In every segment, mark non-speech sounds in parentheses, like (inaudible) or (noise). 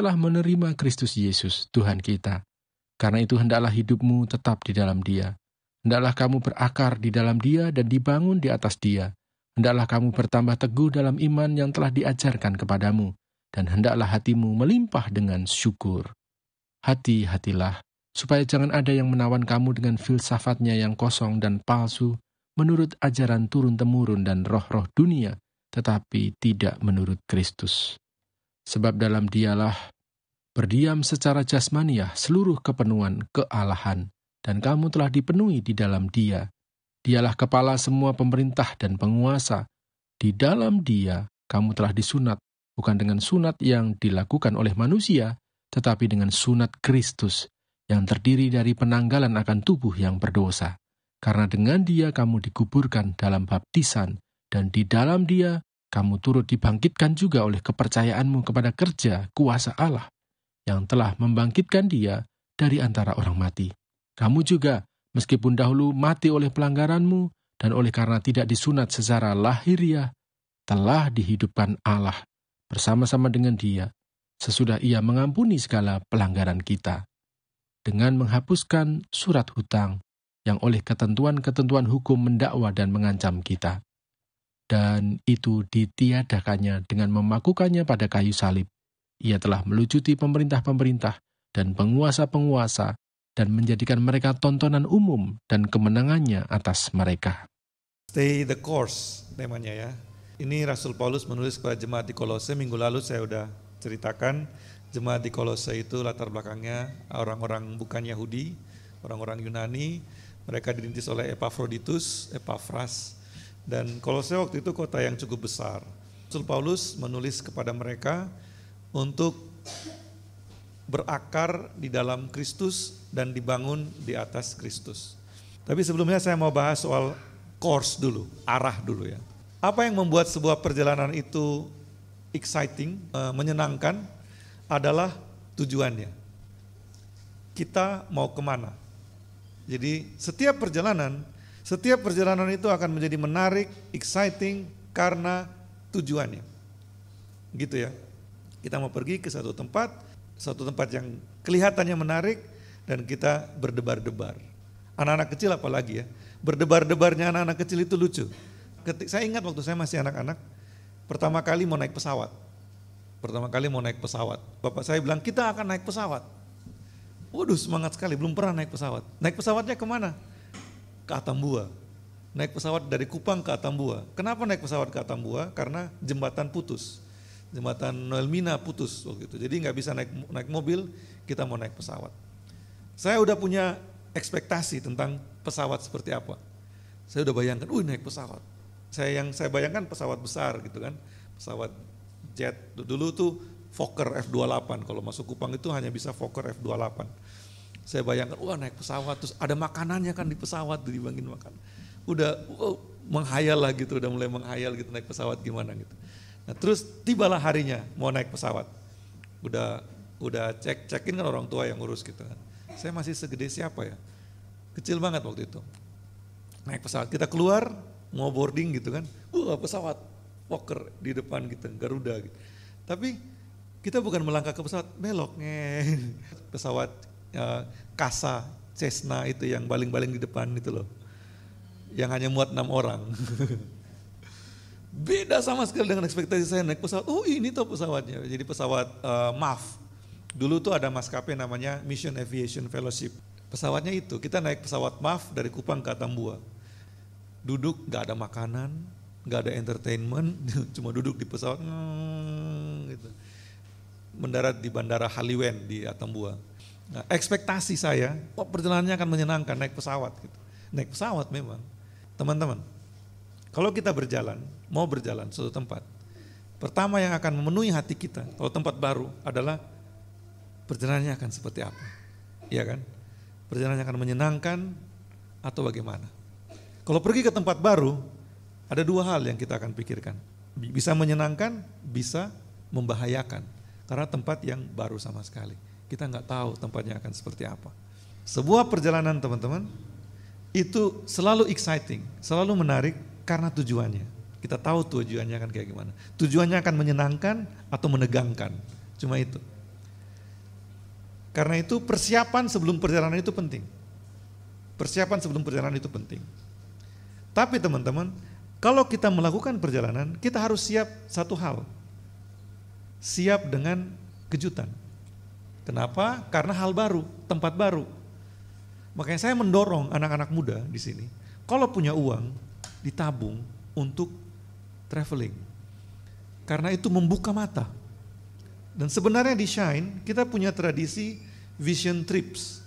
telah menerima Kristus Yesus, Tuhan kita. Karena itu hendaklah hidupmu tetap di dalam dia. Hendaklah kamu berakar di dalam dia dan dibangun di atas dia. Hendaklah kamu bertambah teguh dalam iman yang telah diajarkan kepadamu. Dan hendaklah hatimu melimpah dengan syukur. Hati-hatilah, supaya jangan ada yang menawan kamu dengan filsafatnya yang kosong dan palsu, menurut ajaran turun-temurun dan roh-roh dunia, tetapi tidak menurut Kristus sebab dalam dialah berdiam secara jasmaniah seluruh kepenuhan kealahan, dan kamu telah dipenuhi di dalam dia. Dialah kepala semua pemerintah dan penguasa. Di dalam dia kamu telah disunat, bukan dengan sunat yang dilakukan oleh manusia, tetapi dengan sunat Kristus yang terdiri dari penanggalan akan tubuh yang berdosa. Karena dengan dia kamu dikuburkan dalam baptisan, dan di dalam dia kamu turut dibangkitkan juga oleh kepercayaanmu kepada kerja kuasa Allah yang telah membangkitkan dia dari antara orang mati. Kamu juga, meskipun dahulu mati oleh pelanggaranmu dan oleh karena tidak disunat secara lahiriah, telah dihidupkan Allah bersama-sama dengan dia sesudah ia mengampuni segala pelanggaran kita dengan menghapuskan surat hutang yang oleh ketentuan-ketentuan hukum mendakwa dan mengancam kita dan itu ditiadakannya dengan memakukannya pada kayu salib. Ia telah melucuti pemerintah-pemerintah dan penguasa-penguasa dan menjadikan mereka tontonan umum dan kemenangannya atas mereka. Stay the course temanya ya. Ini Rasul Paulus menulis kepada jemaat di Kolose minggu lalu saya sudah ceritakan jemaat di Kolose itu latar belakangnya orang-orang bukan Yahudi, orang-orang Yunani, mereka dirintis oleh Epafroditus, Epafras, dan Kolose waktu itu kota yang cukup besar. Rasul Paulus menulis kepada mereka untuk berakar di dalam Kristus dan dibangun di atas Kristus. Tapi sebelumnya saya mau bahas soal course dulu, arah dulu ya. Apa yang membuat sebuah perjalanan itu exciting, eh, menyenangkan adalah tujuannya. Kita mau kemana? Jadi setiap perjalanan setiap perjalanan itu akan menjadi menarik, exciting karena tujuannya. Gitu ya. Kita mau pergi ke satu tempat, satu tempat yang kelihatannya menarik dan kita berdebar-debar. Anak-anak kecil apalagi ya. Berdebar-debarnya anak-anak kecil itu lucu. Ketik, saya ingat waktu saya masih anak-anak, pertama kali mau naik pesawat. Pertama kali mau naik pesawat. Bapak saya bilang, kita akan naik pesawat. Waduh semangat sekali, belum pernah naik pesawat. Naik pesawatnya kemana? ke Atambua. Naik pesawat dari Kupang ke Atambua. Kenapa naik pesawat ke Atambua? Karena jembatan putus. Jembatan Noelmina putus waktu itu. Jadi nggak bisa naik naik mobil, kita mau naik pesawat. Saya udah punya ekspektasi tentang pesawat seperti apa. Saya udah bayangkan, uh naik pesawat. Saya yang saya bayangkan pesawat besar gitu kan, pesawat jet. Dulu tuh Fokker F28 kalau masuk Kupang itu hanya bisa Fokker F28 saya bayangkan, wah naik pesawat, terus ada makanannya kan di pesawat, dibangin makan. Udah wow, oh, menghayal lah gitu, udah mulai menghayal gitu naik pesawat gimana gitu. Nah terus tibalah harinya mau naik pesawat. Udah udah cek cekin kan orang tua yang ngurus gitu kan. Saya masih segede siapa ya? Kecil banget waktu itu. Naik pesawat, kita keluar mau boarding gitu kan. Wah pesawat, Walker di depan gitu, Garuda gitu. Tapi kita bukan melangkah ke pesawat, melok nge. (laughs) Pesawat kasa eh, Cessna itu yang baling-baling di depan itu loh. Yang hanya muat enam orang. (laughs) Beda sama sekali dengan ekspektasi saya naik pesawat. Oh ini tuh pesawatnya. Jadi pesawat uh, eh, MAF. Dulu tuh ada maskapai namanya Mission Aviation Fellowship. Pesawatnya itu, kita naik pesawat MAF dari Kupang ke Tambua. Duduk gak ada makanan, gak ada entertainment, (laughs) cuma duduk di pesawat. Hmm, gitu. Mendarat di Bandara Haliwen di Atambua Nah, ekspektasi saya, kok perjalanannya akan menyenangkan naik pesawat gitu. Naik pesawat memang. Teman-teman, kalau kita berjalan, mau berjalan suatu tempat, pertama yang akan memenuhi hati kita kalau tempat baru adalah perjalanannya akan seperti apa. Iya kan? Perjalanannya akan menyenangkan atau bagaimana. Kalau pergi ke tempat baru, ada dua hal yang kita akan pikirkan. Bisa menyenangkan, bisa membahayakan. Karena tempat yang baru sama sekali. Kita nggak tahu tempatnya akan seperti apa. Sebuah perjalanan teman-teman itu selalu exciting, selalu menarik karena tujuannya. Kita tahu tujuannya akan kayak gimana. Tujuannya akan menyenangkan atau menegangkan. Cuma itu. Karena itu persiapan sebelum perjalanan itu penting. Persiapan sebelum perjalanan itu penting. Tapi teman-teman, kalau kita melakukan perjalanan, kita harus siap satu hal. Siap dengan kejutan. Kenapa? Karena hal baru, tempat baru. Makanya saya mendorong anak-anak muda di sini, kalau punya uang ditabung untuk traveling. Karena itu membuka mata. Dan sebenarnya di Shine kita punya tradisi vision trips.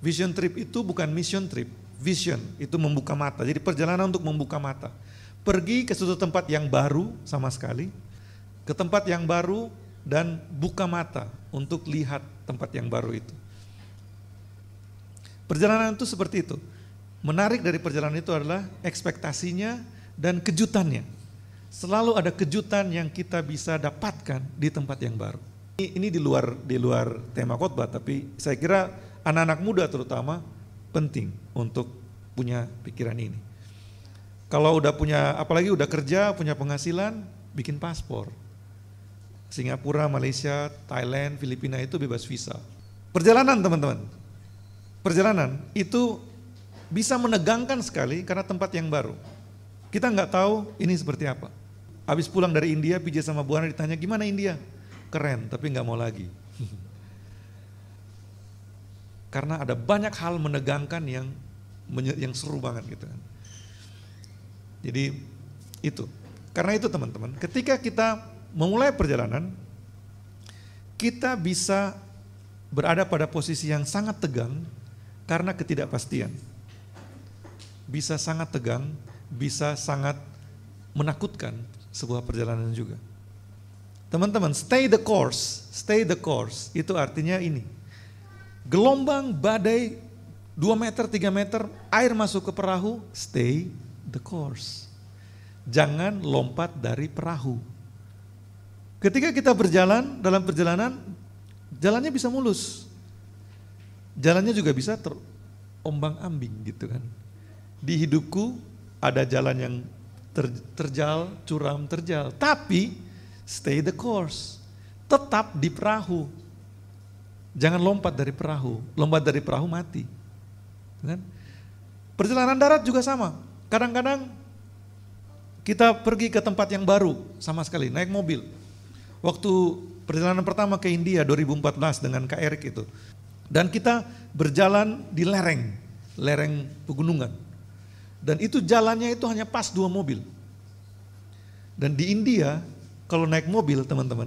Vision trip itu bukan mission trip, vision itu membuka mata. Jadi perjalanan untuk membuka mata. Pergi ke suatu tempat yang baru sama sekali, ke tempat yang baru dan buka mata untuk lihat tempat yang baru itu. Perjalanan itu seperti itu. Menarik dari perjalanan itu adalah ekspektasinya dan kejutannya. Selalu ada kejutan yang kita bisa dapatkan di tempat yang baru. Ini, ini di luar di luar tema khotbah, tapi saya kira anak-anak muda terutama penting untuk punya pikiran ini. Kalau udah punya, apalagi udah kerja, punya penghasilan, bikin paspor. Singapura, Malaysia, Thailand, Filipina itu bebas visa. Perjalanan teman-teman, perjalanan itu bisa menegangkan sekali karena tempat yang baru. Kita nggak tahu ini seperti apa. Habis pulang dari India, PJ sama Buana ditanya gimana India? Keren, tapi nggak mau lagi. (laughs) karena ada banyak hal menegangkan yang yang seru banget gitu kan. Jadi itu. Karena itu teman-teman, ketika kita memulai perjalanan, kita bisa berada pada posisi yang sangat tegang karena ketidakpastian. Bisa sangat tegang, bisa sangat menakutkan sebuah perjalanan juga. Teman-teman, stay the course, stay the course, itu artinya ini. Gelombang, badai, 2 meter, 3 meter, air masuk ke perahu, stay the course. Jangan lompat dari perahu Ketika kita berjalan dalam perjalanan, jalannya bisa mulus. Jalannya juga bisa terombang-ambing gitu kan. Di hidupku ada jalan yang ter, terjal, curam, terjal. Tapi stay the course. Tetap di perahu. Jangan lompat dari perahu. Lompat dari perahu mati. Kan? Perjalanan darat juga sama. Kadang-kadang kita pergi ke tempat yang baru sama sekali, naik mobil Waktu perjalanan pertama ke India 2014 dengan Kak Erik itu. Dan kita berjalan di lereng, lereng pegunungan. Dan itu jalannya itu hanya pas dua mobil. Dan di India, kalau naik mobil teman-teman,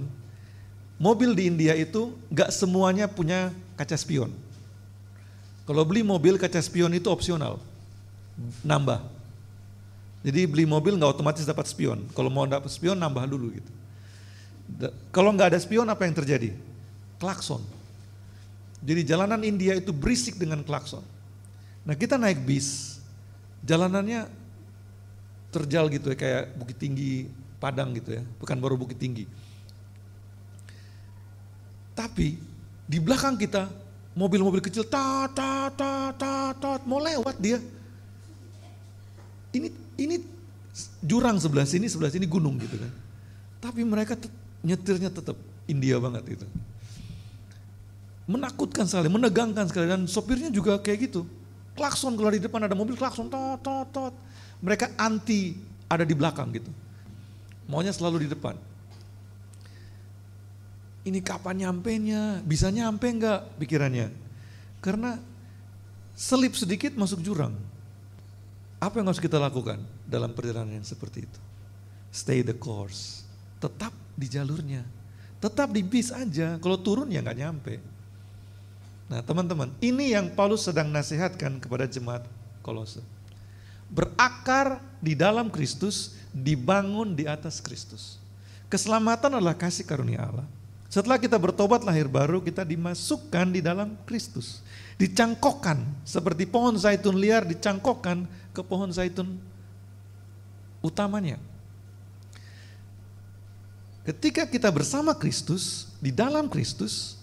mobil di India itu gak semuanya punya kaca spion. Kalau beli mobil kaca spion itu opsional, nambah. Jadi beli mobil nggak otomatis dapat spion. Kalau mau dapat spion nambah dulu gitu. Kalau nggak ada spion apa yang terjadi? Klakson. Jadi jalanan India itu berisik dengan klakson. Nah kita naik bis, jalanannya terjal gitu ya kayak Bukit Tinggi Padang gitu ya, bukan baru Bukit Tinggi. Tapi di belakang kita mobil-mobil kecil ta ta ta ta ta mau lewat dia. Ini ini jurang sebelah sini, sebelah sini gunung gitu kan. Tapi mereka nyetirnya tetap India banget itu. Menakutkan sekali, menegangkan sekali dan sopirnya juga kayak gitu. Klakson keluar di depan ada mobil klakson tot tot tot. Mereka anti ada di belakang gitu. Maunya selalu di depan. Ini kapan nyampe nya, Bisa nyampe nggak pikirannya? Karena selip sedikit masuk jurang. Apa yang harus kita lakukan dalam perjalanan yang seperti itu? Stay the course. Tetap di jalurnya. Tetap di bis aja, kalau turun ya nggak nyampe. Nah teman-teman, ini yang Paulus sedang nasihatkan kepada jemaat kolose. Berakar di dalam Kristus, dibangun di atas Kristus. Keselamatan adalah kasih karunia Allah. Setelah kita bertobat lahir baru, kita dimasukkan di dalam Kristus. Dicangkokkan, seperti pohon zaitun liar dicangkokkan ke pohon zaitun utamanya. Ketika kita bersama Kristus, di dalam Kristus,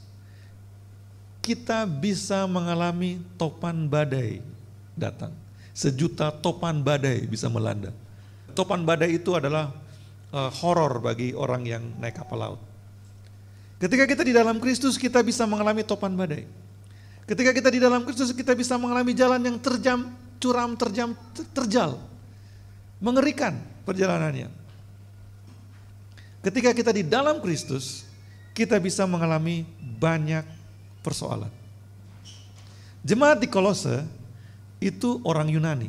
kita bisa mengalami topan badai datang. Sejuta topan badai bisa melanda. Topan badai itu adalah uh, horor bagi orang yang naik kapal laut. Ketika kita di dalam Kristus, kita bisa mengalami topan badai. Ketika kita di dalam Kristus, kita bisa mengalami jalan yang terjam, curam, terjam, terjal. Mengerikan perjalanannya. Ketika kita di dalam Kristus, kita bisa mengalami banyak persoalan. Jemaat di Kolose itu orang Yunani.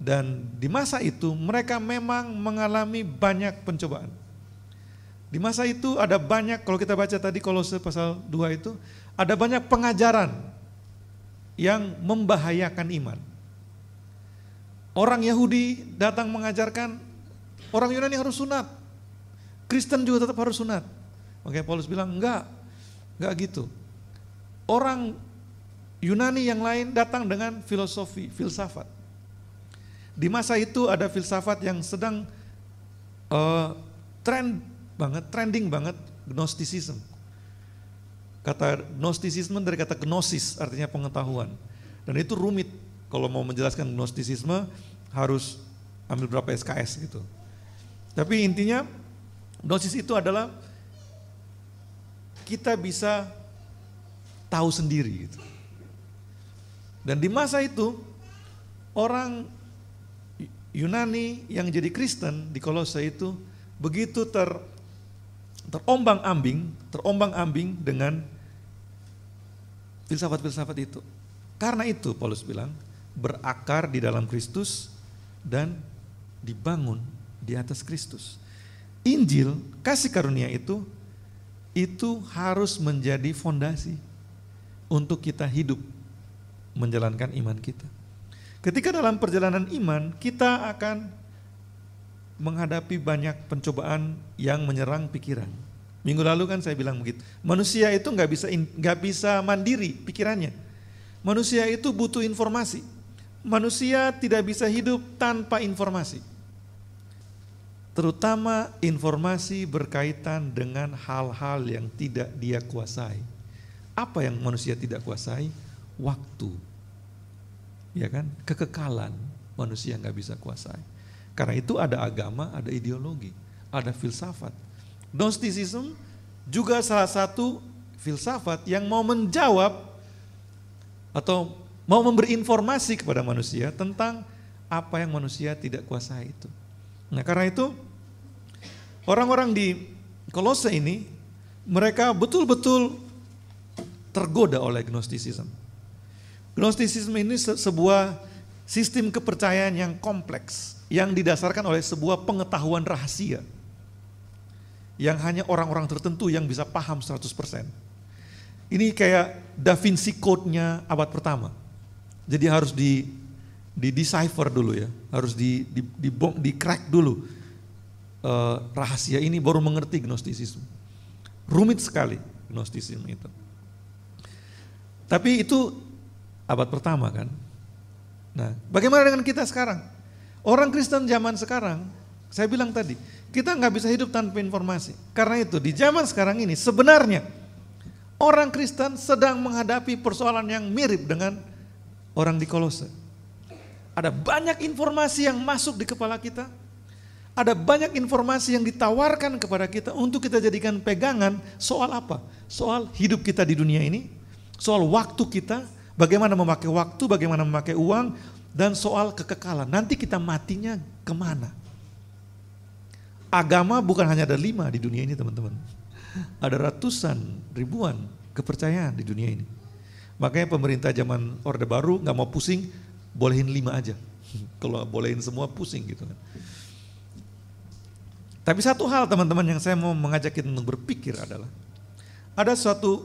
Dan di masa itu mereka memang mengalami banyak pencobaan. Di masa itu ada banyak, kalau kita baca tadi Kolose pasal 2 itu, ada banyak pengajaran yang membahayakan iman. Orang Yahudi datang mengajarkan orang Yunani harus sunat. Kristen juga tetap harus sunat. Makanya Paulus bilang enggak, enggak gitu. Orang Yunani yang lain datang dengan filosofi, filsafat. Di masa itu ada filsafat yang sedang uh, trend banget, trending banget, gnosticism. Kata Gnosticism dari kata gnosis, artinya pengetahuan. Dan itu rumit. Kalau mau menjelaskan gnosticisme harus ambil berapa SKS gitu. Tapi intinya Dosis itu adalah kita bisa tahu sendiri gitu. Dan di masa itu orang Yunani yang jadi Kristen di Kolose itu begitu ter terombang-ambing, terombang-ambing dengan filsafat-filsafat itu. Karena itu Paulus bilang berakar di dalam Kristus dan dibangun di atas Kristus. Injil, kasih karunia itu itu harus menjadi fondasi untuk kita hidup menjalankan iman kita. Ketika dalam perjalanan iman, kita akan menghadapi banyak pencobaan yang menyerang pikiran. Minggu lalu kan saya bilang begitu. Manusia itu nggak bisa nggak bisa mandiri pikirannya. Manusia itu butuh informasi. Manusia tidak bisa hidup tanpa informasi terutama informasi berkaitan dengan hal-hal yang tidak dia kuasai. Apa yang manusia tidak kuasai? Waktu. Ya kan? Kekekalan manusia nggak bisa kuasai. Karena itu ada agama, ada ideologi, ada filsafat. Gnosticism juga salah satu filsafat yang mau menjawab atau mau memberi informasi kepada manusia tentang apa yang manusia tidak kuasai itu. Nah karena itu Orang-orang di Kolose ini mereka betul-betul tergoda oleh Gnosticism. Gnosticism ini se sebuah sistem kepercayaan yang kompleks yang didasarkan oleh sebuah pengetahuan rahasia yang hanya orang-orang tertentu yang bisa paham 100%. Ini kayak Da Vinci Code-nya abad pertama. Jadi harus di di decipher dulu ya, harus di di di, di crack dulu Eh, rahasia ini baru mengerti gnostisisme. Rumit sekali gnostisisme itu. Tapi itu abad pertama kan. Nah, bagaimana dengan kita sekarang? Orang Kristen zaman sekarang, saya bilang tadi, kita nggak bisa hidup tanpa informasi. Karena itu di zaman sekarang ini sebenarnya orang Kristen sedang menghadapi persoalan yang mirip dengan orang di Kolose. Ada banyak informasi yang masuk di kepala kita, ada banyak informasi yang ditawarkan kepada kita untuk kita jadikan pegangan soal apa? Soal hidup kita di dunia ini, soal waktu kita, bagaimana memakai waktu, bagaimana memakai uang, dan soal kekekalan. Nanti kita matinya kemana? Agama bukan hanya ada lima di dunia ini teman-teman. Ada ratusan, ribuan kepercayaan di dunia ini. Makanya pemerintah zaman Orde Baru nggak mau pusing, bolehin lima aja. (laughs) Kalau bolehin semua pusing gitu kan. Tapi satu hal teman-teman yang saya mau mengajak kita untuk berpikir adalah ada suatu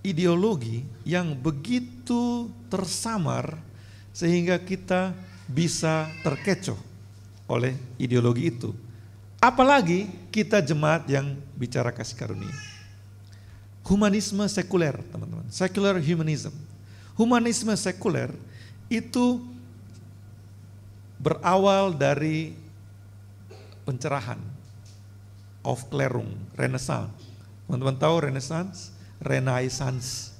ideologi yang begitu tersamar sehingga kita bisa terkecoh oleh ideologi itu. Apalagi kita jemaat yang bicara kasih karunia. Humanisme sekuler, teman-teman. Secular humanism. Humanisme sekuler itu berawal dari pencerahan of Clerung, Renaissance. Teman-teman tahu Renaissance? Renaissance.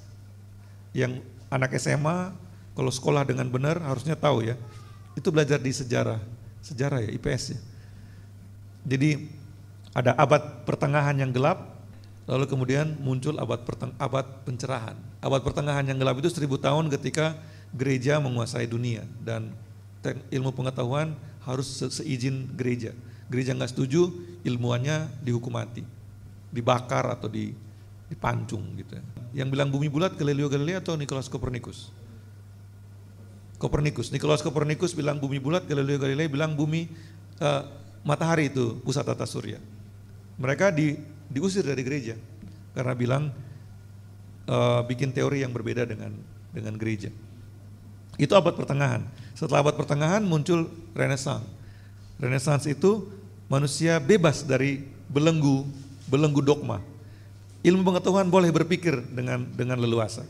Yang anak SMA kalau sekolah dengan benar harusnya tahu ya. Itu belajar di sejarah, sejarah ya IPS ya. Jadi ada abad pertengahan yang gelap, lalu kemudian muncul abad perteng abad pencerahan. Abad pertengahan yang gelap itu seribu tahun ketika gereja menguasai dunia dan ilmu pengetahuan harus se seizin gereja gereja nggak setuju, ilmuannya dihukum mati, dibakar atau di, dipancung gitu. Ya. Yang bilang bumi bulat Galileo Galilei atau Nicholas Copernicus? Copernicus. Nicholas Copernicus bilang bumi bulat, Galileo Galilei bilang bumi uh, matahari itu pusat tata surya. Mereka di, diusir dari gereja karena bilang uh, bikin teori yang berbeda dengan dengan gereja. Itu abad pertengahan. Setelah abad pertengahan muncul Renaissance. Renaissance itu manusia bebas dari belenggu belenggu dogma. Ilmu pengetahuan boleh berpikir dengan dengan leluasa.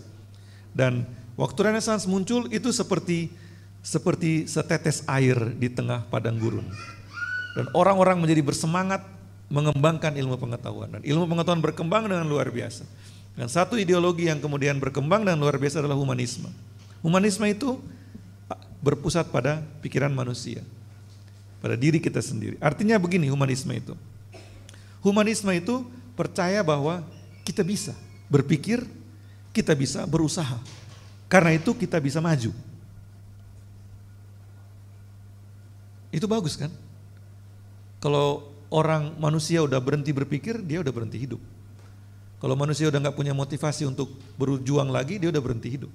Dan waktu Renaissance muncul itu seperti seperti setetes air di tengah padang gurun. Dan orang-orang menjadi bersemangat mengembangkan ilmu pengetahuan. Dan ilmu pengetahuan berkembang dengan luar biasa. Dan satu ideologi yang kemudian berkembang dengan luar biasa adalah humanisme. Humanisme itu berpusat pada pikiran manusia pada diri kita sendiri. Artinya begini humanisme itu. Humanisme itu percaya bahwa kita bisa berpikir, kita bisa berusaha. Karena itu kita bisa maju. Itu bagus kan? Kalau orang manusia udah berhenti berpikir, dia udah berhenti hidup. Kalau manusia udah nggak punya motivasi untuk berjuang lagi, dia udah berhenti hidup.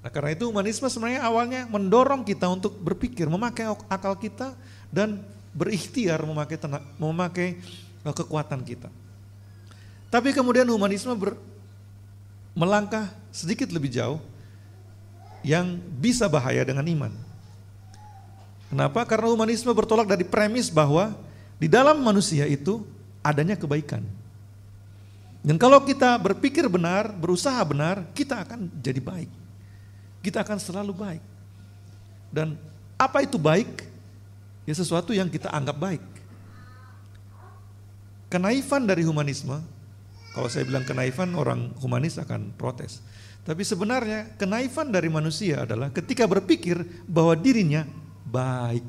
Nah, karena itu humanisme sebenarnya awalnya mendorong kita untuk berpikir, memakai akal kita dan berikhtiar memakai memakai eh, kekuatan kita. Tapi kemudian humanisme ber, melangkah sedikit lebih jauh yang bisa bahaya dengan iman. Kenapa? Karena humanisme bertolak dari premis bahwa di dalam manusia itu adanya kebaikan. Dan kalau kita berpikir benar, berusaha benar, kita akan jadi baik. Kita akan selalu baik. Dan apa itu baik? Ya sesuatu yang kita anggap baik. Kenaifan dari humanisme, kalau saya bilang kenaifan orang humanis akan protes. Tapi sebenarnya kenaifan dari manusia adalah ketika berpikir bahwa dirinya baik.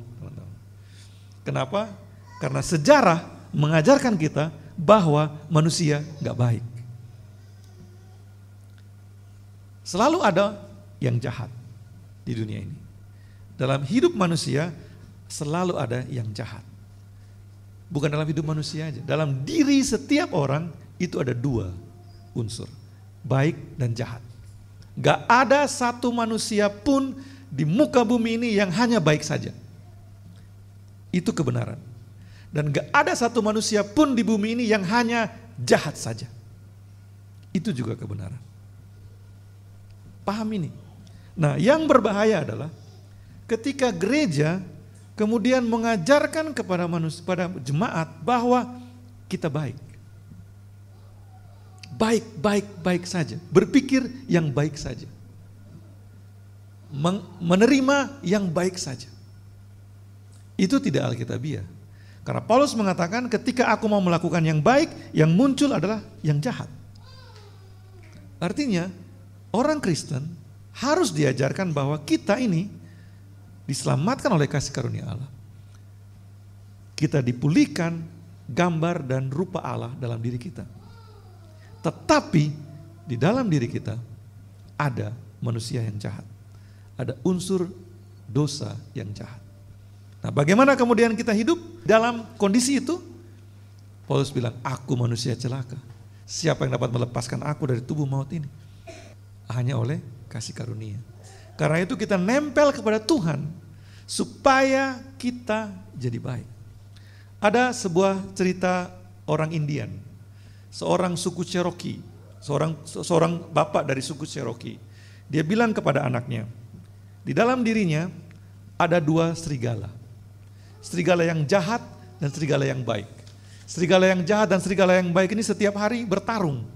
Kenapa? Karena sejarah mengajarkan kita bahwa manusia nggak baik. Selalu ada yang jahat di dunia ini. Dalam hidup manusia selalu ada yang jahat. Bukan dalam hidup manusia aja, dalam diri setiap orang itu ada dua unsur, baik dan jahat. Gak ada satu manusia pun di muka bumi ini yang hanya baik saja. Itu kebenaran. Dan gak ada satu manusia pun di bumi ini yang hanya jahat saja. Itu juga kebenaran. Paham ini? Nah, yang berbahaya adalah ketika gereja kemudian mengajarkan kepada manusia, kepada jemaat bahwa kita baik. Baik, baik, baik saja. Berpikir yang baik saja. Menerima yang baik saja. Itu tidak Alkitabiah. Karena Paulus mengatakan ketika aku mau melakukan yang baik, yang muncul adalah yang jahat. Artinya, orang Kristen harus diajarkan bahwa kita ini diselamatkan oleh kasih karunia Allah. Kita dipulihkan gambar dan rupa Allah dalam diri kita. Tetapi di dalam diri kita ada manusia yang jahat. Ada unsur dosa yang jahat. Nah, bagaimana kemudian kita hidup dalam kondisi itu? Paulus bilang, "Aku manusia celaka. Siapa yang dapat melepaskan aku dari tubuh maut ini?" Hanya oleh kasih karunia. Karena itu kita nempel kepada Tuhan supaya kita jadi baik. Ada sebuah cerita orang Indian, seorang suku Cherokee, seorang seorang bapak dari suku Cherokee. Dia bilang kepada anaknya, di dalam dirinya ada dua serigala. Serigala yang jahat dan serigala yang baik. Serigala yang jahat dan serigala yang baik ini setiap hari bertarung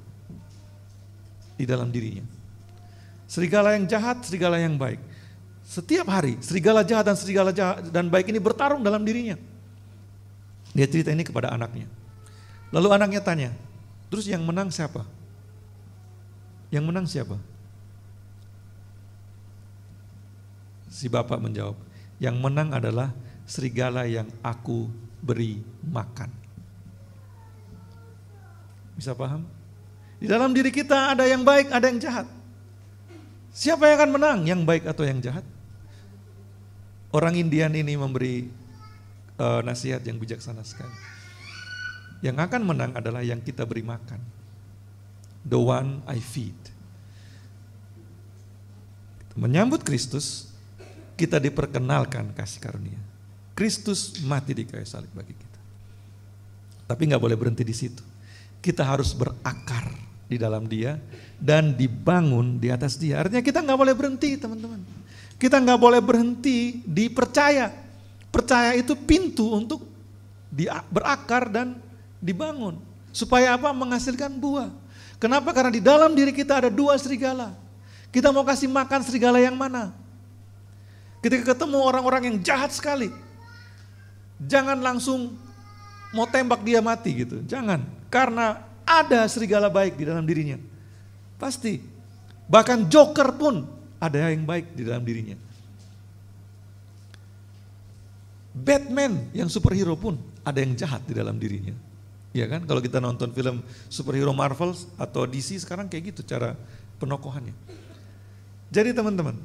di dalam dirinya serigala yang jahat, serigala yang baik. Setiap hari serigala jahat dan serigala jahat dan baik ini bertarung dalam dirinya. Dia cerita ini kepada anaknya. Lalu anaknya tanya, terus yang menang siapa? Yang menang siapa? Si bapak menjawab, yang menang adalah serigala yang aku beri makan. Bisa paham? Di dalam diri kita ada yang baik, ada yang jahat. Siapa yang akan menang? Yang baik atau yang jahat? Orang Indian ini memberi uh, nasihat yang bijaksana sekali. Yang akan menang adalah yang kita beri makan. The one I feed. Menyambut Kristus, kita diperkenalkan kasih karunia. Kristus mati di kayu salib bagi kita. Tapi nggak boleh berhenti di situ. Kita harus berakar di dalam dia dan dibangun di atas dia. Artinya kita nggak boleh berhenti teman-teman. Kita nggak boleh berhenti dipercaya. Percaya itu pintu untuk berakar dan dibangun. Supaya apa? Menghasilkan buah. Kenapa? Karena di dalam diri kita ada dua serigala. Kita mau kasih makan serigala yang mana? Ketika ketemu orang-orang yang jahat sekali, jangan langsung mau tembak dia mati gitu. Jangan. Karena ada serigala baik di dalam dirinya. Pasti. Bahkan joker pun ada yang baik di dalam dirinya. Batman yang superhero pun ada yang jahat di dalam dirinya. Ya kan? Kalau kita nonton film superhero Marvel atau DC sekarang kayak gitu cara penokohannya. Jadi teman-teman,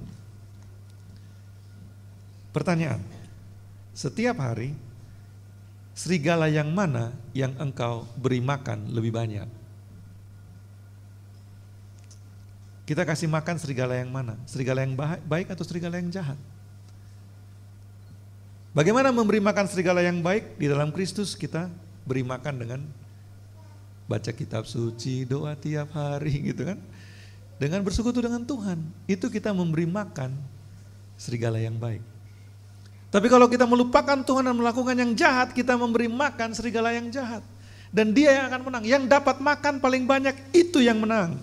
pertanyaan. Setiap hari serigala yang mana yang engkau beri makan lebih banyak? Kita kasih makan serigala yang mana? Serigala yang baik atau serigala yang jahat? Bagaimana memberi makan serigala yang baik? Di dalam Kristus kita beri makan dengan baca kitab suci, doa tiap hari (laughs) gitu kan. Dengan bersekutu dengan Tuhan, itu kita memberi makan serigala yang baik. Tapi kalau kita melupakan Tuhan dan melakukan yang jahat, kita memberi makan serigala yang jahat. Dan dia yang akan menang. Yang dapat makan paling banyak itu yang menang.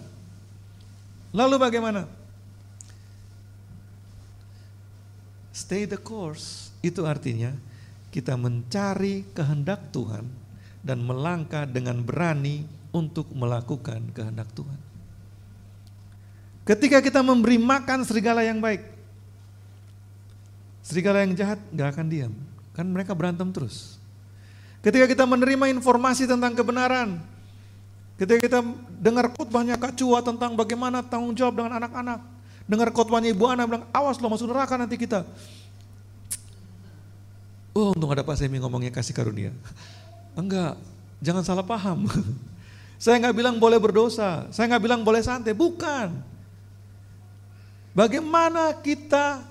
Lalu bagaimana? Stay the course. Itu artinya kita mencari kehendak Tuhan dan melangkah dengan berani untuk melakukan kehendak Tuhan. Ketika kita memberi makan serigala yang baik, Serigala yang jahat gak akan diam. Kan mereka berantem terus. Ketika kita menerima informasi tentang kebenaran, ketika kita dengar khotbahnya Kak Cua tentang bagaimana tanggung jawab dengan anak-anak, dengar khotbahnya Ibu Ana bilang, awas lo masuk neraka nanti kita. Oh, untung ada Pak Semi ngomongnya kasih karunia. (laughs) Enggak, jangan salah paham. (laughs) saya nggak bilang boleh berdosa, saya nggak bilang boleh santai, bukan. Bagaimana kita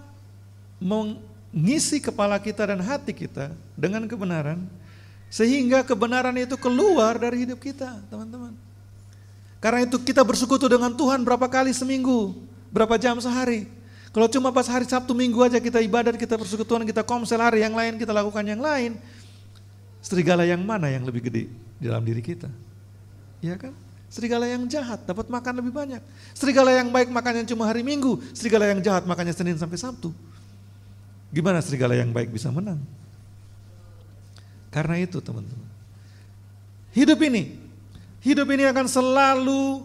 meng, ngisi kepala kita dan hati kita dengan kebenaran sehingga kebenaran itu keluar dari hidup kita, teman-teman. Karena itu kita bersekutu dengan Tuhan berapa kali seminggu, berapa jam sehari. Kalau cuma pas hari Sabtu Minggu aja kita ibadat, kita persekutuan, kita komsel hari yang lain, kita lakukan yang lain. Serigala yang mana yang lebih gede di dalam diri kita? Iya kan? Serigala yang jahat dapat makan lebih banyak. Serigala yang baik makannya cuma hari Minggu, serigala yang jahat makannya Senin sampai Sabtu. Gimana serigala yang baik bisa menang? Karena itu teman-teman. Hidup ini, hidup ini akan selalu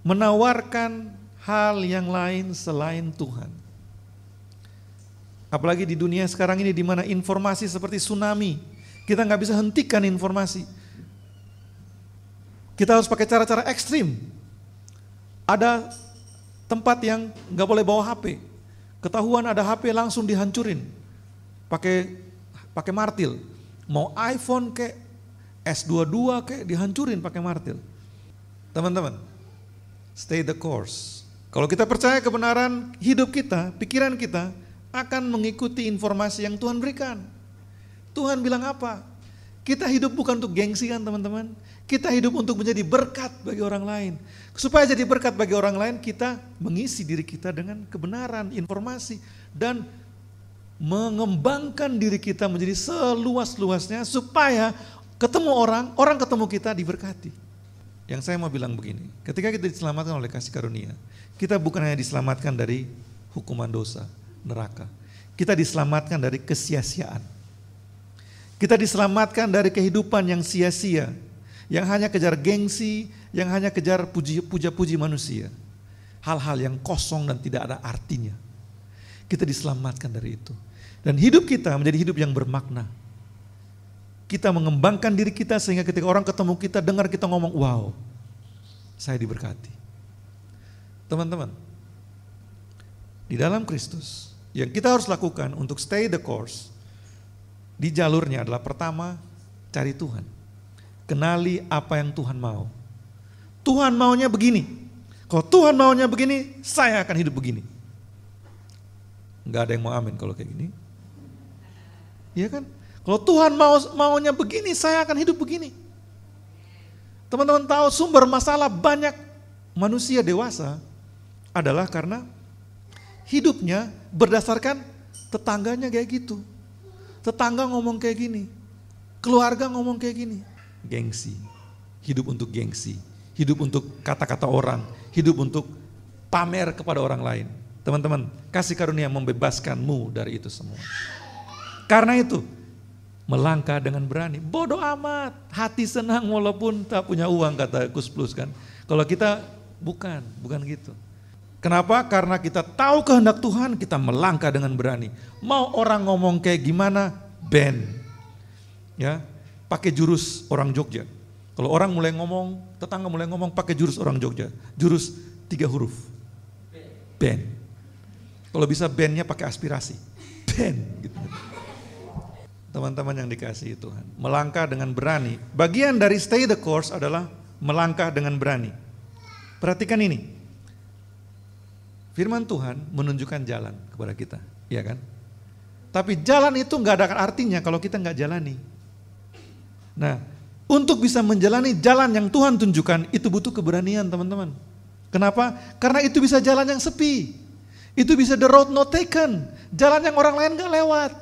menawarkan hal yang lain selain Tuhan. Apalagi di dunia sekarang ini di mana informasi seperti tsunami, kita nggak bisa hentikan informasi. Kita harus pakai cara-cara ekstrim. Ada tempat yang nggak boleh bawa HP, Ketahuan ada HP langsung dihancurin. Pakai pakai martil. Mau iPhone ke S22 ke dihancurin pakai martil. Teman-teman, stay the course. Kalau kita percaya kebenaran hidup kita, pikiran kita akan mengikuti informasi yang Tuhan berikan. Tuhan bilang apa? Kita hidup bukan untuk gengsian teman-teman. Kita hidup untuk menjadi berkat bagi orang lain. Supaya jadi berkat bagi orang lain, kita mengisi diri kita dengan kebenaran, informasi, dan mengembangkan diri kita menjadi seluas-luasnya supaya ketemu orang, orang ketemu kita diberkati. Yang saya mau bilang begini, ketika kita diselamatkan oleh kasih karunia, kita bukan hanya diselamatkan dari hukuman dosa, neraka. Kita diselamatkan dari kesia-siaan. Kita diselamatkan dari kehidupan yang sia-sia, yang hanya kejar gengsi, yang hanya kejar puja-puji manusia. Hal-hal yang kosong dan tidak ada artinya. Kita diselamatkan dari itu. Dan hidup kita menjadi hidup yang bermakna. Kita mengembangkan diri kita sehingga ketika orang ketemu kita, dengar kita ngomong, wow, saya diberkati. Teman-teman, di dalam Kristus, yang kita harus lakukan untuk stay the course, di jalurnya adalah pertama, cari Tuhan. Kenali apa yang Tuhan mau Tuhan maunya begini. Kalau Tuhan maunya begini, saya akan hidup begini. Enggak ada yang mau amin kalau kayak gini. Iya kan? Kalau Tuhan mau maunya begini, saya akan hidup begini. Teman-teman tahu sumber masalah banyak manusia dewasa adalah karena hidupnya berdasarkan tetangganya kayak gitu. Tetangga ngomong kayak gini, keluarga ngomong kayak gini. Gengsi. Hidup untuk gengsi hidup untuk kata-kata orang, hidup untuk pamer kepada orang lain. Teman-teman, kasih karunia membebaskanmu dari itu semua. Karena itu, melangkah dengan berani. Bodoh amat, hati senang walaupun tak punya uang kata Gus Plus kan. Kalau kita bukan, bukan gitu. Kenapa? Karena kita tahu kehendak Tuhan, kita melangkah dengan berani. Mau orang ngomong kayak gimana, ben. Ya, pakai jurus orang Jogja. Kalau orang mulai ngomong, tetangga mulai ngomong pakai jurus orang Jogja. Jurus tiga huruf. Ben. Kalau bisa bennya pakai aspirasi. Ben. Gitu. Teman-teman yang dikasihi Tuhan. Melangkah dengan berani. Bagian dari stay the course adalah melangkah dengan berani. Perhatikan ini. Firman Tuhan menunjukkan jalan kepada kita. Iya kan? Tapi jalan itu nggak ada artinya kalau kita nggak jalani. Nah, untuk bisa menjalani jalan yang Tuhan tunjukkan, itu butuh keberanian teman-teman. Kenapa? Karena itu bisa jalan yang sepi. Itu bisa the road not taken. Jalan yang orang lain gak lewat.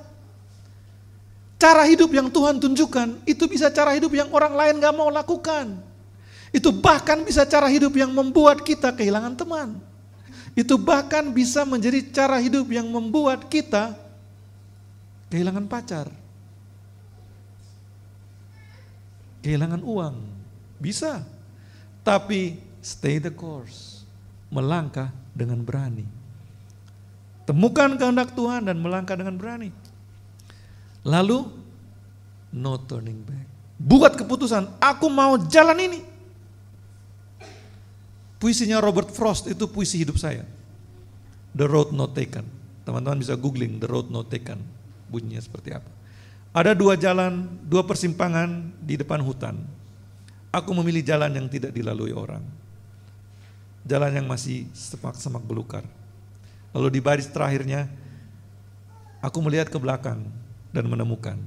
Cara hidup yang Tuhan tunjukkan, itu bisa cara hidup yang orang lain gak mau lakukan. Itu bahkan bisa cara hidup yang membuat kita kehilangan teman. Itu bahkan bisa menjadi cara hidup yang membuat kita kehilangan pacar. kehilangan uang. Bisa. Tapi stay the course. Melangkah dengan berani. Temukan kehendak Tuhan dan melangkah dengan berani. Lalu no turning back. Buat keputusan, aku mau jalan ini. Puisinya Robert Frost itu puisi hidup saya. The Road Not Taken. Teman-teman bisa googling The Road Not Taken. Bunyinya seperti apa. Ada dua jalan, dua persimpangan di depan hutan. Aku memilih jalan yang tidak dilalui orang. Jalan yang masih semak-semak belukar. Lalu di baris terakhirnya, aku melihat ke belakang dan menemukan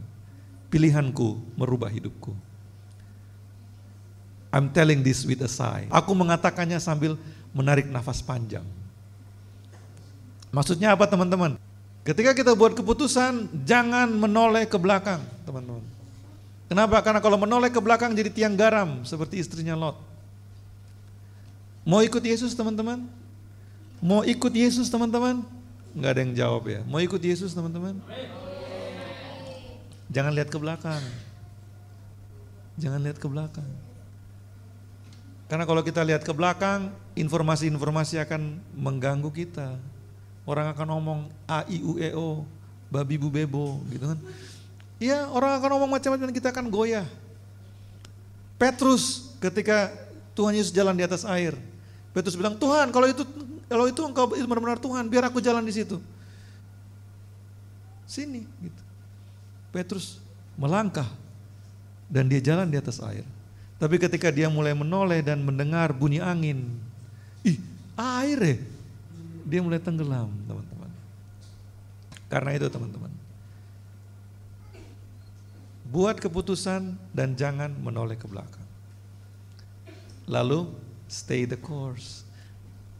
pilihanku merubah hidupku. I'm telling this with a sigh. Aku mengatakannya sambil menarik nafas panjang. Maksudnya apa teman-teman? Ketika kita buat keputusan, jangan menoleh ke belakang, teman-teman. Kenapa? Karena kalau menoleh ke belakang jadi tiang garam seperti istrinya Lot. Mau ikut Yesus, teman-teman? Mau ikut Yesus, teman-teman? Gak ada yang jawab ya. Mau ikut Yesus, teman-teman? Jangan lihat ke belakang. Jangan lihat ke belakang. Karena kalau kita lihat ke belakang, informasi-informasi akan mengganggu kita. Orang akan ngomong A, I, U, E, O, babi, bu, bebo gitu kan. Iya orang akan ngomong macam-macam kita akan goyah. Petrus ketika Tuhan Yesus jalan di atas air. Petrus bilang, Tuhan kalau itu kalau itu engkau benar-benar Tuhan, biar aku jalan di situ. Sini gitu. Petrus melangkah dan dia jalan di atas air. Tapi ketika dia mulai menoleh dan mendengar bunyi angin, ih air ya, dia mulai tenggelam, teman-teman. Karena itu, teman-teman. Buat keputusan dan jangan menoleh ke belakang. Lalu stay the course.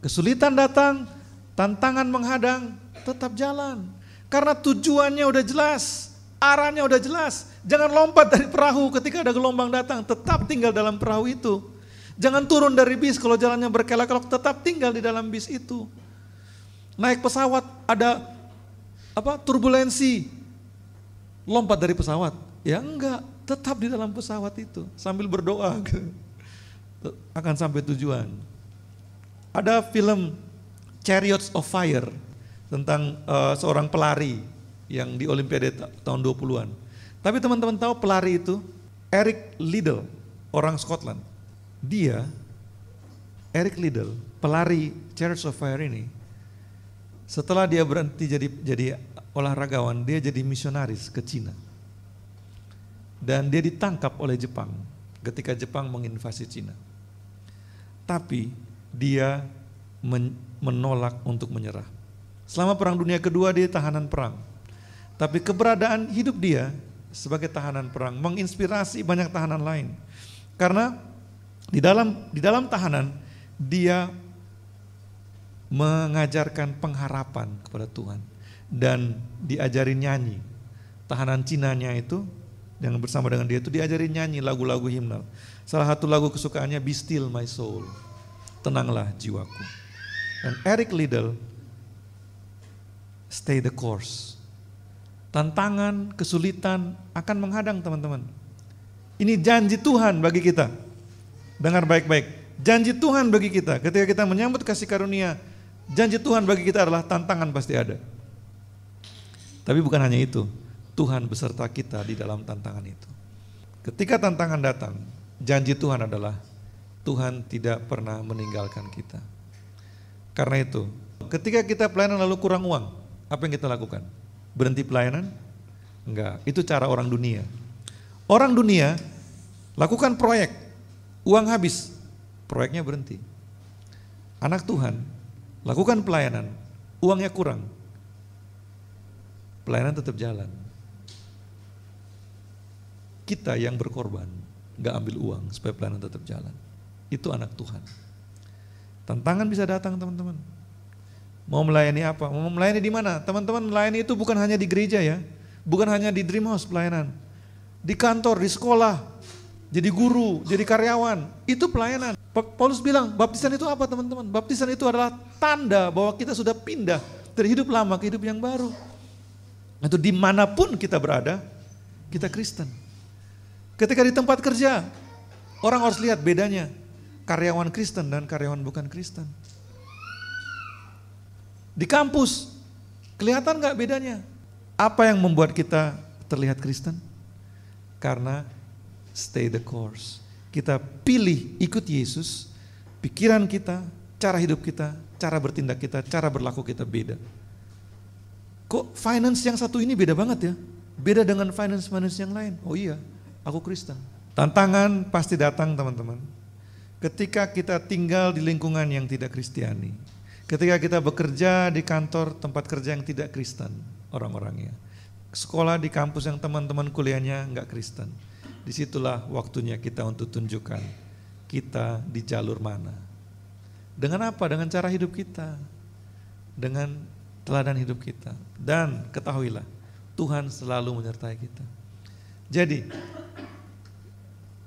Kesulitan datang, tantangan menghadang, tetap jalan. Karena tujuannya udah jelas, arahnya udah jelas. Jangan lompat dari perahu ketika ada gelombang datang, tetap tinggal dalam perahu itu. Jangan turun dari bis kalau jalannya berkelak kelok tetap tinggal di dalam bis itu. Naik pesawat ada apa turbulensi. Lompat dari pesawat. Ya enggak, tetap di dalam pesawat itu sambil berdoa (laughs) akan sampai tujuan. Ada film Chariots of Fire tentang uh, seorang pelari yang di Olimpiade ta tahun 20-an. Tapi teman-teman tahu pelari itu Eric Liddell, orang Scotland. Dia Eric Liddell, pelari Chariots of Fire ini setelah dia berhenti jadi jadi olahragawan, dia jadi misionaris ke Cina. Dan dia ditangkap oleh Jepang ketika Jepang menginvasi Cina. Tapi dia men menolak untuk menyerah. Selama Perang Dunia Kedua dia tahanan perang. Tapi keberadaan hidup dia sebagai tahanan perang menginspirasi banyak tahanan lain. Karena di dalam di dalam tahanan dia mengajarkan pengharapan kepada Tuhan dan diajarin nyanyi. Tahanan Cinanya itu yang bersama dengan dia itu diajarin nyanyi lagu-lagu himnal. Salah satu lagu kesukaannya Be Still My Soul. Tenanglah jiwaku. Dan Eric Liddell Stay the course. Tantangan, kesulitan akan menghadang teman-teman. Ini janji Tuhan bagi kita. Dengar baik-baik. Janji Tuhan bagi kita ketika kita menyambut kasih karunia Janji Tuhan bagi kita adalah tantangan pasti ada. Tapi bukan hanya itu, Tuhan beserta kita di dalam tantangan itu. Ketika tantangan datang, janji Tuhan adalah Tuhan tidak pernah meninggalkan kita. Karena itu, ketika kita pelayanan lalu kurang uang, apa yang kita lakukan? Berhenti pelayanan? Enggak, itu cara orang dunia. Orang dunia lakukan proyek, uang habis, proyeknya berhenti. Anak Tuhan Lakukan pelayanan, uangnya kurang. Pelayanan tetap jalan. Kita yang berkorban, gak ambil uang supaya pelayanan tetap jalan. Itu anak Tuhan. Tantangan bisa datang teman-teman. Mau melayani apa? Mau melayani di mana? Teman-teman melayani itu bukan hanya di gereja ya. Bukan hanya di dream house pelayanan. Di kantor, di sekolah, jadi guru, jadi karyawan. Itu pelayanan. Paulus bilang, baptisan itu apa teman-teman? Baptisan itu adalah tanda bahwa kita sudah pindah dari hidup lama ke hidup yang baru. Itu dimanapun kita berada, kita Kristen. Ketika di tempat kerja, orang harus lihat bedanya. Karyawan Kristen dan karyawan bukan Kristen. Di kampus, kelihatan nggak bedanya? Apa yang membuat kita terlihat Kristen? Karena stay the course. Kita pilih ikut Yesus, pikiran kita, cara hidup kita, cara bertindak kita, cara berlaku kita beda. Kok finance yang satu ini beda banget ya? Beda dengan finance-finance yang lain. Oh iya, aku Kristen. Tantangan pasti datang teman-teman. Ketika kita tinggal di lingkungan yang tidak Kristiani. Ketika kita bekerja di kantor tempat kerja yang tidak Kristen orang-orangnya. Sekolah di kampus yang teman-teman kuliahnya nggak Kristen disitulah waktunya kita untuk tunjukkan kita di jalur mana. Dengan apa? Dengan cara hidup kita. Dengan teladan hidup kita. Dan ketahuilah, Tuhan selalu menyertai kita. Jadi,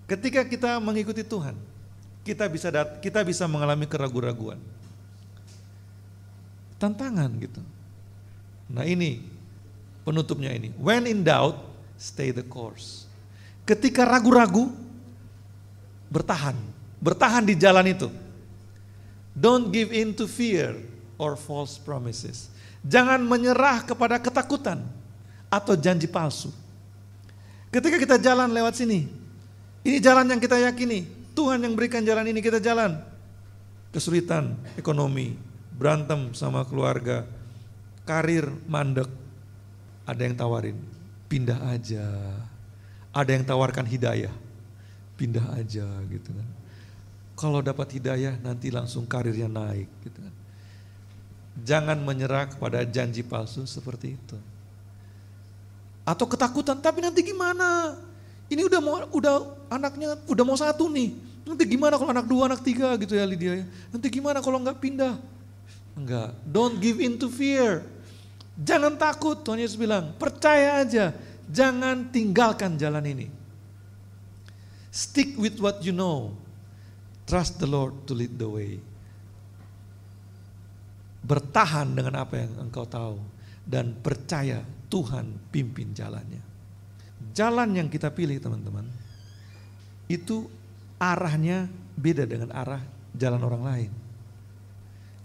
ketika kita mengikuti Tuhan, kita bisa dat kita bisa mengalami keraguan-raguan. Tantangan gitu. Nah, ini penutupnya ini. When in doubt, stay the course. Ketika ragu-ragu, bertahan. Bertahan di jalan itu. Don't give in to fear or false promises. Jangan menyerah kepada ketakutan atau janji palsu. Ketika kita jalan lewat sini, ini jalan yang kita yakini. Tuhan yang berikan jalan ini kita jalan. Kesulitan, ekonomi, berantem sama keluarga, karir mandek. Ada yang tawarin, pindah aja ada yang tawarkan hidayah, pindah aja gitu kan. Kalau dapat hidayah nanti langsung karirnya naik gitu kan. Jangan menyerah kepada janji palsu seperti itu. Atau ketakutan, tapi nanti gimana? Ini udah mau udah anaknya udah mau satu nih. Nanti gimana kalau anak dua, anak tiga gitu ya Lydia ya. Nanti gimana kalau nggak pindah? Enggak. Don't give in to fear. Jangan takut, Tuhan Yesus bilang. Percaya aja. Jangan tinggalkan jalan ini. Stick with what you know. Trust the Lord to lead the way. Bertahan dengan apa yang engkau tahu dan percaya Tuhan pimpin jalannya. Jalan yang kita pilih, teman-teman, itu arahnya beda dengan arah jalan orang lain.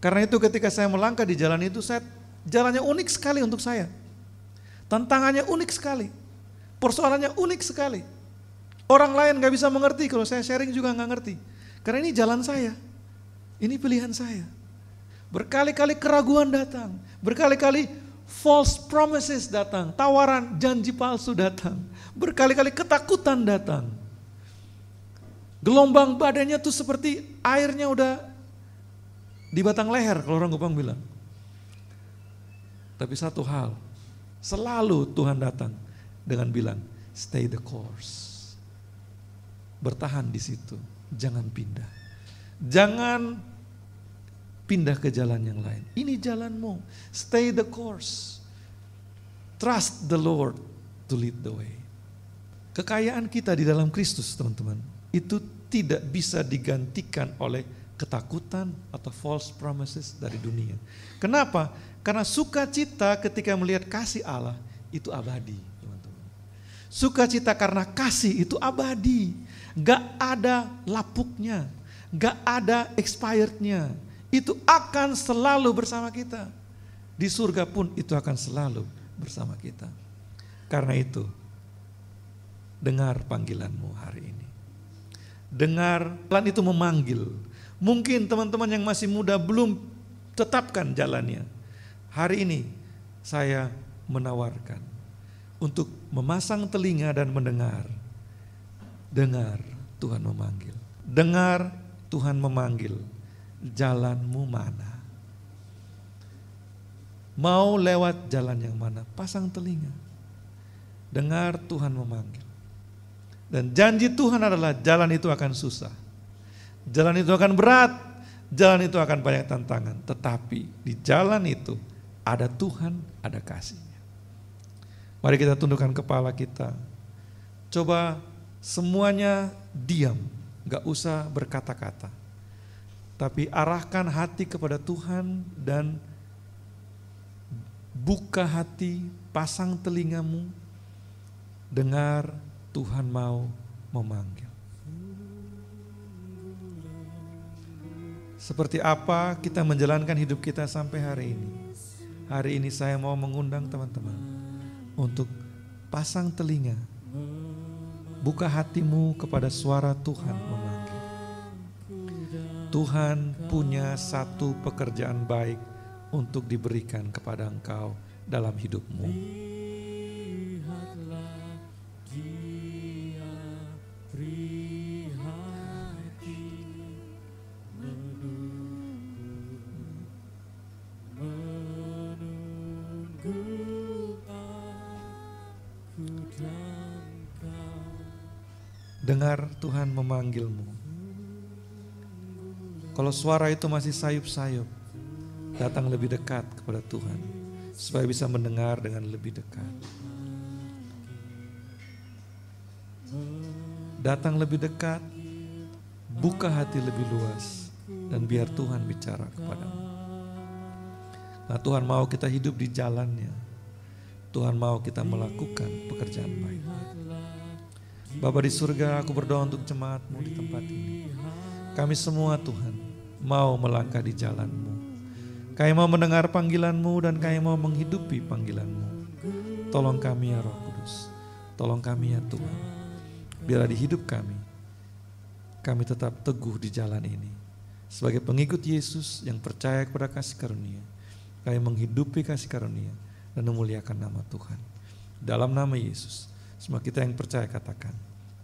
Karena itu ketika saya melangkah di jalan itu, saya jalannya unik sekali untuk saya. Tantangannya unik sekali. Persoalannya unik sekali. Orang lain gak bisa mengerti, kalau saya sharing juga gak ngerti. Karena ini jalan saya. Ini pilihan saya. Berkali-kali keraguan datang. Berkali-kali false promises datang. Tawaran janji palsu datang. Berkali-kali ketakutan datang. Gelombang badannya tuh seperti airnya udah di batang leher kalau orang Gopang bilang. Tapi satu hal, Selalu Tuhan datang dengan bilang, stay the course. Bertahan di situ, jangan pindah. Jangan pindah ke jalan yang lain. Ini jalanmu, stay the course. Trust the Lord to lead the way. Kekayaan kita di dalam Kristus, teman-teman, itu tidak bisa digantikan oleh ketakutan atau false promises dari dunia. Kenapa? Karena sukacita ketika melihat kasih Allah itu abadi. Sukacita karena kasih itu abadi. Gak ada lapuknya. Gak ada expirednya. Itu akan selalu bersama kita. Di surga pun itu akan selalu bersama kita. Karena itu, dengar panggilanmu hari ini. Dengar, Tuhan itu memanggil Mungkin teman-teman yang masih muda belum tetapkan jalannya. Hari ini saya menawarkan untuk memasang telinga dan mendengar. Dengar Tuhan memanggil. Dengar Tuhan memanggil. Jalanmu mana? Mau lewat jalan yang mana? Pasang telinga. Dengar Tuhan memanggil. Dan janji Tuhan adalah jalan itu akan susah Jalan itu akan berat, jalan itu akan banyak tantangan. Tetapi di jalan itu ada Tuhan, ada kasihnya. Mari kita tundukkan kepala kita. Coba semuanya diam, gak usah berkata-kata. Tapi arahkan hati kepada Tuhan dan buka hati, pasang telingamu, dengar Tuhan mau memanggil. seperti apa kita menjalankan hidup kita sampai hari ini. Hari ini saya mau mengundang teman-teman untuk pasang telinga, buka hatimu kepada suara Tuhan memanggil. Tuhan punya satu pekerjaan baik untuk diberikan kepada engkau dalam hidupmu. mendengar Tuhan memanggilmu. Kalau suara itu masih sayup-sayup, datang lebih dekat kepada Tuhan supaya bisa mendengar dengan lebih dekat. Datang lebih dekat, buka hati lebih luas dan biar Tuhan bicara kepadamu. Nah, Tuhan mau kita hidup di jalannya. Tuhan mau kita melakukan pekerjaan baik. Bapak di surga, aku berdoa untuk jemaatmu di tempat ini. Kami semua Tuhan mau melangkah di jalanmu. Kami mau mendengar panggilanmu dan kami mau menghidupi panggilanmu. Tolong kami ya Roh Kudus. Tolong kami ya Tuhan. Biarlah di hidup kami, kami tetap teguh di jalan ini. Sebagai pengikut Yesus yang percaya kepada kasih karunia. Kami menghidupi kasih karunia dan memuliakan nama Tuhan. Dalam nama Yesus, semua kita yang percaya katakan.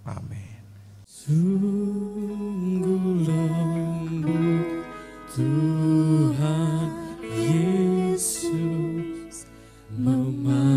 Amin. Sungguh lembut Tuhan Yesus Memang